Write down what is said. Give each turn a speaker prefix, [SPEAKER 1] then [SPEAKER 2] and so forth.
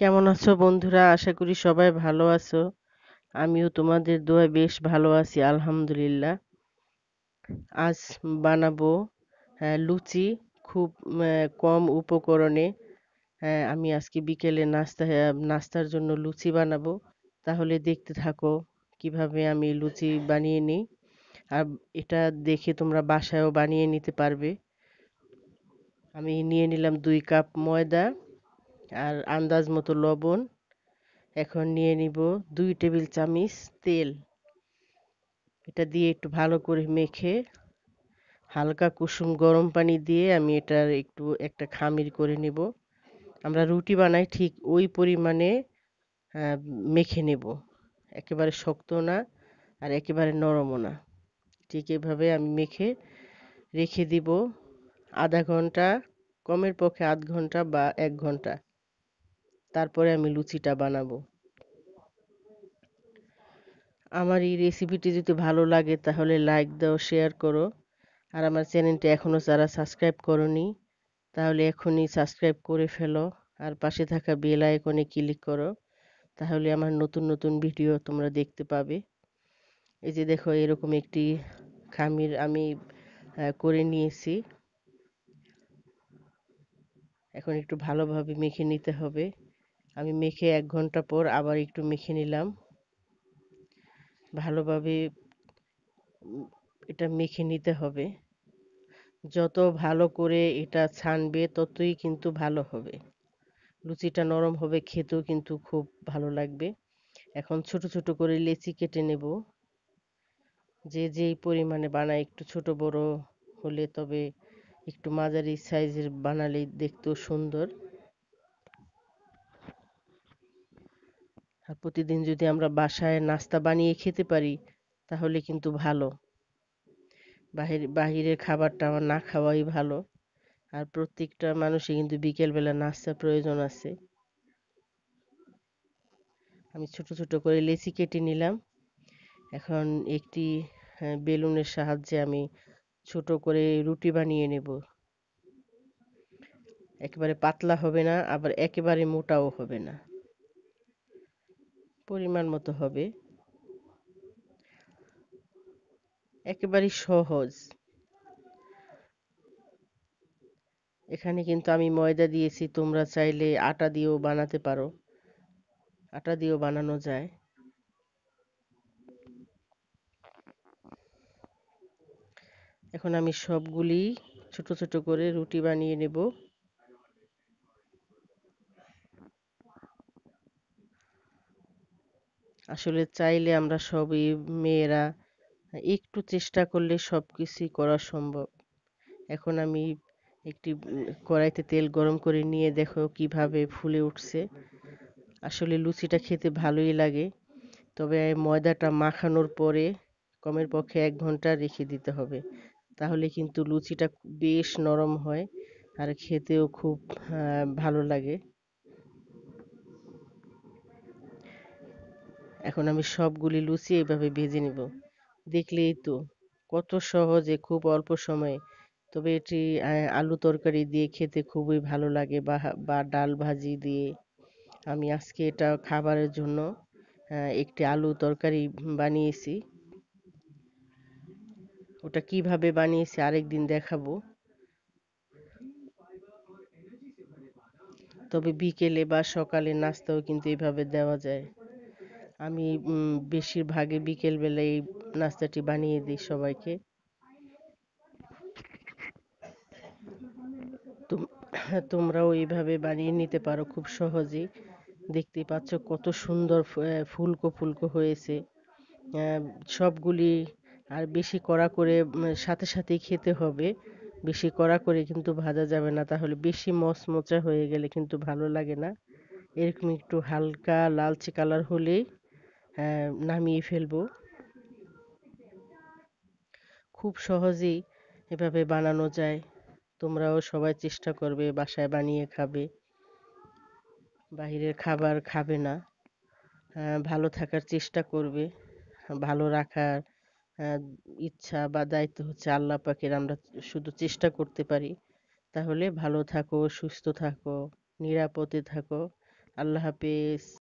[SPEAKER 1] কেমন আছো বন্ধুরা আশা করি সবাই ভালো আছো আমিও তোমাদের দোয়া বেশ ভালো আছি আলহামদুলিল্লাহ আজ বানাবো হ্যাঁ, লুচি খুব কম উপকরণে হ্যাঁ, আমি আজকে বিকেলে নাস্তা হ্যাঁ, নাস্তার জন্য লুচি বানাবো তাহলে দেখতে থাকো কিভাবে আমি লুচি বানিয়ে নিই আর এটা দেখে তোমরা বাসায়ও বানিয়ে নিতে পারবে আমি নিয়ে নিলাম দুই কাপ ময়দা আর আন্দাজ মতো লবণ এখন নিয়ে নিব দুই টেবিল চামচ তেল এটা দিয়ে একটু ভালো করে মেখে হালকা কুসুম গরম পানি দিয়ে আমি এটার একটু একটা খামির করে নেব আমরা রুটি বানাই ঠিক ওই পরিমাণে মেখে নেব একেবারে শক্ত না আর একেবারে নরমও না ঠিক এভাবে আমি মেখে রেখে দিব আধা ঘন্টা কমের পক্ষে আধ ঘন্টা বা এক ঘন্টা তারপরে আমি লুচিটা বানাবো আমার এই রেসিপিটি যদি ভালো লাগে তাহলে লাইক দাও শেয়ার করো আর আমার চ্যানেলটি এখনও যারা সাবস্ক্রাইব করনি তাহলে এখনই সাবস্ক্রাইব করে ফেলো আর পাশে থাকা বেল আইকনে ক্লিক করো তাহলে আমার নতুন নতুন ভিডিও তোমরা দেখতে পাবে এই যে দেখো এরকম একটি খামির আমি করে নিয়েছি এখন একটু ভালোভাবে মেখে নিতে হবে আমি মেখে এক ঘন্টা পর আবার একটু মেখে নিলাম ভালোভাবে এটা মেখে নিতে হবে যত ভালো করে এটা ছানবে ততই কিন্তু ভালো হবে লুচিটা নরম হবে খেতেও কিন্তু খুব ভালো লাগবে এখন ছোট ছোট করে লেচি কেটে নেব যে যেই পরিমাণে বানায় একটু ছোট বড় হলে তবে একটু মাঝারি সাইজের বানালে দেখতেও সুন্দর আর প্রতিদিন যদি আমরা বাসায় নাস্তা বানিয়ে খেতে পারি তাহলে কিন্তু ভালো বাহির বাহিরের খাবারটা আমার না খাওয়াই ভালো আর প্রত্যেকটা মানুষই কিন্তু বিকেলবেলা নাস্তার প্রয়োজন আছে আমি ছোট ছোট করে লেচি কেটে নিলাম এখন একটি হ্যাঁ, বেলুনের সাহায্যে আমি ছোট করে রুটি বানিয়ে নেব একেবারে পাতলা হবে না আবার একেবারে মোটাও হবে না পরিমাণ মতো হবে একেবারে সহজ এখানে কিন্তু আমি ময়দা দিয়েছি তোমরা চাইলে আটা দিয়েও বানাতে পারো আটা দিয়েও বানানো যায় এখন আমি সবগুলি ছোট ছোট করে রুটি বানিয়ে নেব আসলে চাইলে আমরা সবই মেয়েরা একটু চেষ্টা করলে সব কিছুই করা সম্ভব এখন আমি একটি কড়াইতে তেল গরম করে নিয়ে দেখো কিভাবে ফুলে উঠছে আসলে লুচিটা খেতে ভালোই লাগে তবে ময়দাটা মাখানোর পরে কমের পক্ষে এক ঘন্টা রেখে দিতে হবে তাহলে কিন্তু লুচিটা বেশ নরম হয় আর খেতেও খুব ভালো লাগে এখন আমি সবগুলি লুচি এভাবে ভেজে নেব দেখলেই তো কত সহজে খুব অল্প সময়ে তবে এটি আলু তরকারি দিয়ে খেতে খুবই ভালো লাগে বা বা ডাল ভাজি দিয়ে আমি আজকে এটা খাবারের জন্য একটি আলু তরকারি বানিয়েছি ওটা কিভাবে বানিয়েছি আরেকদিন দেখাবো তবে বিকেলে বা সকালে নাস্তাও কিন্তু এভাবে দেওয়া যায় আমি বেশিরভাগই বিকেলবেলা এই নাস্তাটি বানিয়ে দিই সবাইকে তোমরাও এইভাবে বানিয়ে নিতে পারো খুব সহজেই দেখতে পাচ্ছ কত সুন্দর ফুলকো ফুলকো হয়েছে সবগুলি আর বেশি কড়া করে সাথে সাথেই খেতে হবে বেশি কড়া করে কিন্তু ভাজা যাবে না তাহলে বেশি মচমচা হয়ে গেলে কিন্তু ভালো লাগে না এরকম একটু হালকা লালচে কালার হলেই হ্যাঁ, নামিয়ে ফেলব খুব সহজেই এভাবে বানানো যায় তোমরাও সবাই চেষ্টা করবে বাসায় বানিয়ে খাবে বাইরের খাবার খাবে না হ্যাঁ, ভালো থাকার চেষ্টা করবে ভালো রাখার হ্যাঁ, ইচ্ছা বা দায়িত্ব হচ্ছে আল্লাহ পাকের আমরা শুধু চেষ্টা করতে পারি তাহলে ভালো থাকো সুস্থ থাকো নিরাপদে থাকো আল্লাহ হাফেজ